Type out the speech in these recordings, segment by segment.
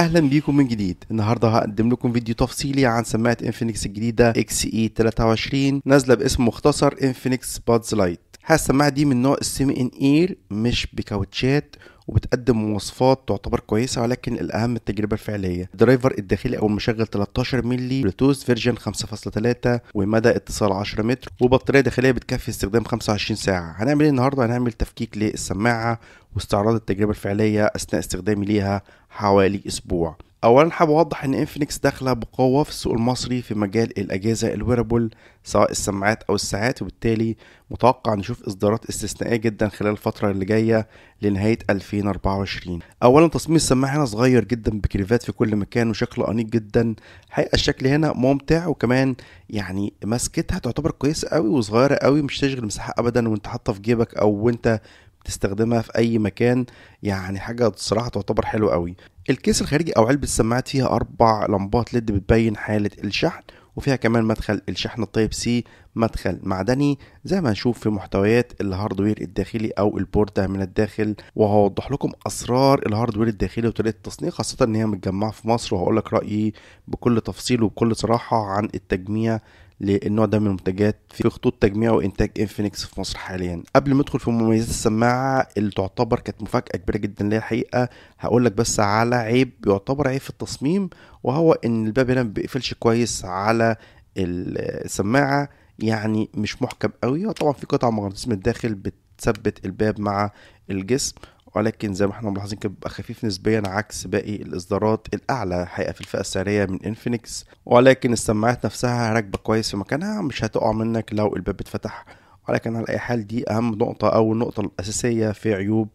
اهلا بيكم من جديد النهارده هقدم لكم فيديو تفصيلي عن سماعه انفينكس الجديده اكس اي 23 نازله باسم مختصر انفينكس بادز لايت هذه السماعة دي من نوع السيمي ان اير مش بكاوتشات وبتقدم مواصفات تعتبر كويسة ولكن الأهم التجربة الفعلية الدرايفر الداخلي أو المشغل 13 ملي بلوتوث فيرجن 5.3 ومدى اتصال 10 متر وبطارية داخلية بتكفي استخدام 25 ساعة هنعمل ايه النهاردة هنعمل تفكيك للسماعة واستعراض التجربة الفعلية أثناء استخدامي ليها حوالي أسبوع اولا حابب اوضح ان انفينكس داخله بقوه في السوق المصري في مجال الاجهزه الويرابل سواء السماعات او الساعات وبالتالي متوقع نشوف اصدارات استثنائيه جدا خلال الفتره اللي جايه لنهايه 2024 اولا تصميم السماعه هنا صغير جدا بكريفات في كل مكان وشكله انيق جدا حقيقه الشكل هنا ممتع وكمان يعني ماسكتها تعتبر كويسه قوي وصغيره قوي مش تشغل مساحه ابدا وانت حاطها في جيبك او وانت بتستخدمها في اي مكان يعني حاجه الصراحه تعتبر حلوه قوي الكيس الخارجي او علبه السماعات فيها اربع لمبات ليد بتبين حاله الشحن وفيها كمان مدخل الشحن الطيب سي مدخل معدني زي ما هنشوف في محتويات الهاردوير الداخلي او البوردة من الداخل وهوضح لكم اسرار الهاردوير الداخلي وطريقة التصنيع خاصة ان هي متجمعة في مصر وهقول لك رأيي بكل تفصيل وبكل صراحة عن التجميع للنوع ده من المنتجات في خطوط تجميع وانتاج انفينكس في مصر حاليا قبل ما ادخل في مميزات السماعه اللي تعتبر كانت مفاجاه كبيره جدا ليا الحقيقه هقول لك بس على عيب يعتبر عيب في التصميم وهو ان الباب هنا ما بيقفلش كويس على السماعه يعني مش محكم قوي وطبعا في قطع مغناطيس من الداخل بتثبت الباب مع الجسم ولكن زي ما احنا ملاحظين كان بيبقى خفيف نسبيا عكس باقي الاصدارات الاعلى حقيقه في الفئه السعريه من انفينكس ولكن السماعات نفسها راكبه كويس في مكانها مش هتقع منك لو الباب اتفتح ولكن على اي حال دي اهم نقطه او النقطه الاساسيه في عيوب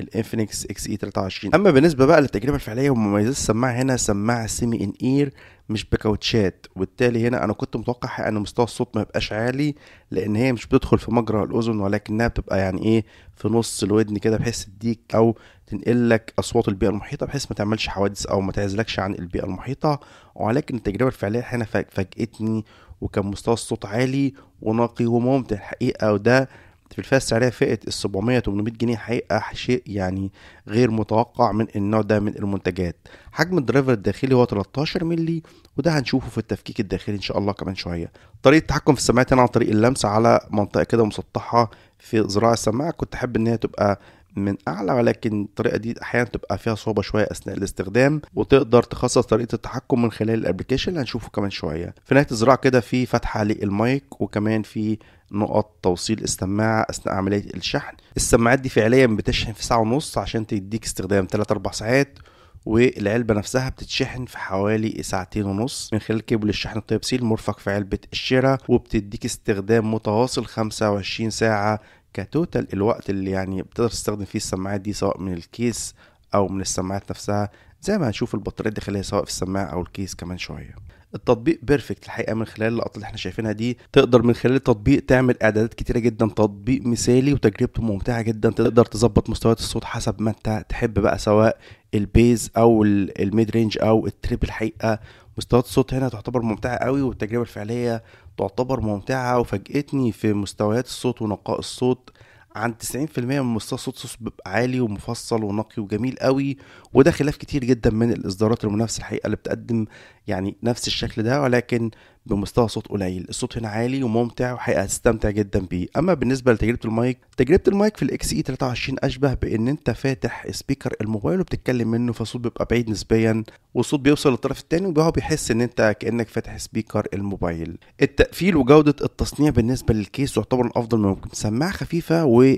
الانفينكس اكس اي e 23 اما بالنسبه بقى للتجربه الفعليه ومميزات السماعه هنا سماعه سيمي ان اير مش بكاوتشات وبالتالي هنا انا كنت متوقع ان مستوى الصوت ما يبقاش عالي لان هي مش بتدخل في مجرى الاذن ولكنها بتبقى يعني ايه في نص الودن كده بحيث تديك او تنقل لك اصوات البيئه المحيطه بحيث ما تعملش حوادث او ما تعزلكش عن البيئه المحيطه ولكن التجربه الفعليه هنا فاجئتني وكان مستوى الصوت عالي ونقي وممتع الحقيقه وده في الفئه السعريه فئه ال 700 800 جنيه حقيقه شيء يعني غير متوقع من النوع ده من المنتجات حجم الدرايفر الداخلي هو 13 مللي وده هنشوفه في التفكيك الداخلي ان شاء الله كمان شويه طريقه التحكم في السماعات هنا عن طريق اللمسه على منطقه كده مسطحه في ذراع السماعه كنت احب ان هي تبقى من اعلى ولكن الطريقه دي احيانا تبقى فيها صعوبه شويه اثناء الاستخدام وتقدر تخصص طريقه التحكم من خلال الابلكيشن اللي هنشوفه كمان شويه في نهايه الزراعه كده في فتحه للمايك وكمان في نقط توصيل السماعه اثناء عمليه الشحن السماعات دي فعليا بتشحن في ساعه ونص عشان تديك استخدام 3 4 ساعات والعلبة نفسها بتتشحن في حوالي ساعتين ونص من خلال كيبل الشحن التايب سي المرفق في علبة الشراء وبتديك استخدام متواصل 25 ساعة كتوتال الوقت اللي يعني بتقدر تستخدم فيه السماعات دي سواء من الكيس أو من السماعات نفسها زي ما هنشوف البطارية الداخلية سواء في السماعة أو الكيس كمان شوية التطبيق بيرفكت الحقيقه من خلال اللقطات اللي احنا شايفينها دي تقدر من خلال التطبيق تعمل اعدادات كتيره جدا تطبيق مثالي وتجربته ممتعه جدا تقدر تظبط مستويات الصوت حسب ما انت تحب بقى سواء البيز او الميد رينج او التريب الحقيقه مستويات الصوت هنا تعتبر ممتعه قوي والتجربه الفعليه تعتبر ممتعه وفاجئتني في مستويات الصوت ونقاء الصوت عن 90% من مستوى صوت بيبقى عالي ومفصل ونقي وجميل قوي وده خلاف كتير جدا من الاصدارات المنافسه الحقيقه اللي بتقدم يعني نفس الشكل ده ولكن بمستوى صوت قليل الصوت هنا عالي وممتع وهتستمتع جدا بيه اما بالنسبه لتجربه المايك تجربه المايك في الاكس اي 23 اشبه بان انت فاتح سبيكر الموبايل وبتتكلم منه فالصوت بيبقى بعيد نسبيا والصوت بيوصل للطرف الثاني وهو بيحس ان انت كانك فاتح سبيكر الموبايل التقفيل وجوده التصنيع بالنسبه للكيس يعتبر افضل ما ممكن سماعه خفيفه و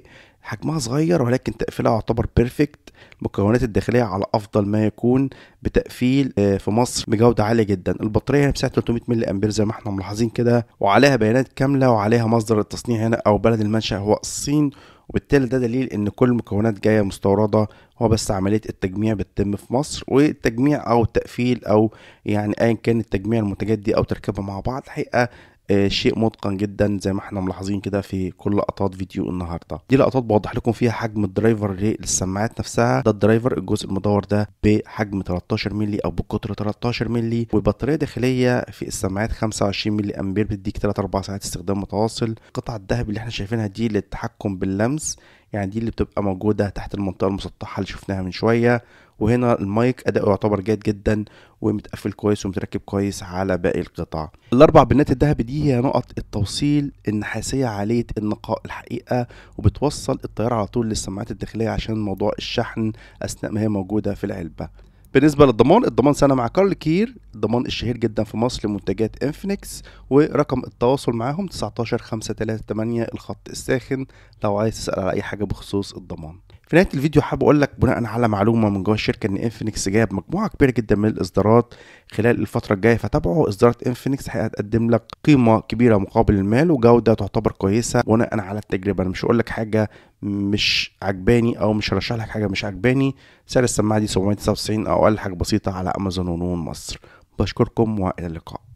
حجمها صغير ولكن تقفيلها يعتبر بيرفكت المكونات الداخليه على افضل ما يكون بتقفيل آه، في مصر بجوده عاليه جدا البطاريه هنا بسعه 300 ملي امبير زي ما احنا ملاحظين كده وعليها بيانات كامله وعليها مصدر التصنيع هنا او بلد المنشا هو الصين وبالتالي ده دليل ان كل المكونات جايه مستورده هو بس عمليه التجميع بتتم في مصر والتجميع او التقفيل او يعني ايا كان التجميع المنتجات دي او تركيبها مع بعض الحقيقه آه، شيء متقن جدا زي ما احنا ملاحظين كده في كل لقطات فيديو النهارده دي لقطات بوضح لكم فيها حجم الدرايفر للسماعات نفسها ده الدرايفر الجزء المدور ده بحجم 13 مللي او بقطر 13 مللي وبطاريه داخليه في السماعات 25 مللي امبير بتديك 3 4 ساعات استخدام متواصل القطعه الذهب اللي احنا شايفينها دي للتحكم باللمس يعني دي اللي بتبقى موجوده تحت المنطقه المسطحه اللي شفناها من شويه وهنا المايك اداؤه يعتبر جيد جدا ومتقفل كويس ومتركب كويس على باقي القطع الاربع بنات الذهبي دي هي نقط التوصيل النحاسيه عاليه النقاء الحقيقه وبتوصل التيار على طول للسماعات الداخليه عشان موضوع الشحن اثناء ما هي موجوده في العلبه بالنسبه للضمان الضمان سنه مع كارل كير الضمان الشهير جدا في مصر لمنتجات انفينكس ورقم التواصل معاهم 19538 الخط الساخن لو عايز تسال على اي حاجه بخصوص الضمان في نهايه الفيديو حابب اقول لك بناء على معلومه من جوه الشركه ان انفينكس جاب مجموعه كبيره جدا من الاصدارات خلال الفتره الجايه فتابعوا اصدارات انفينكس هتقدم لك قيمه كبيره مقابل المال وجوده تعتبر كويسه بناء على التجربه انا مش هقول لك حاجه مش عجباني او مش هرشح لك حاجه مش عجباني سعر السماعه دي 799 او اقل حاجه بسيطه على امازون ونون مصر بشكركم والى اللقاء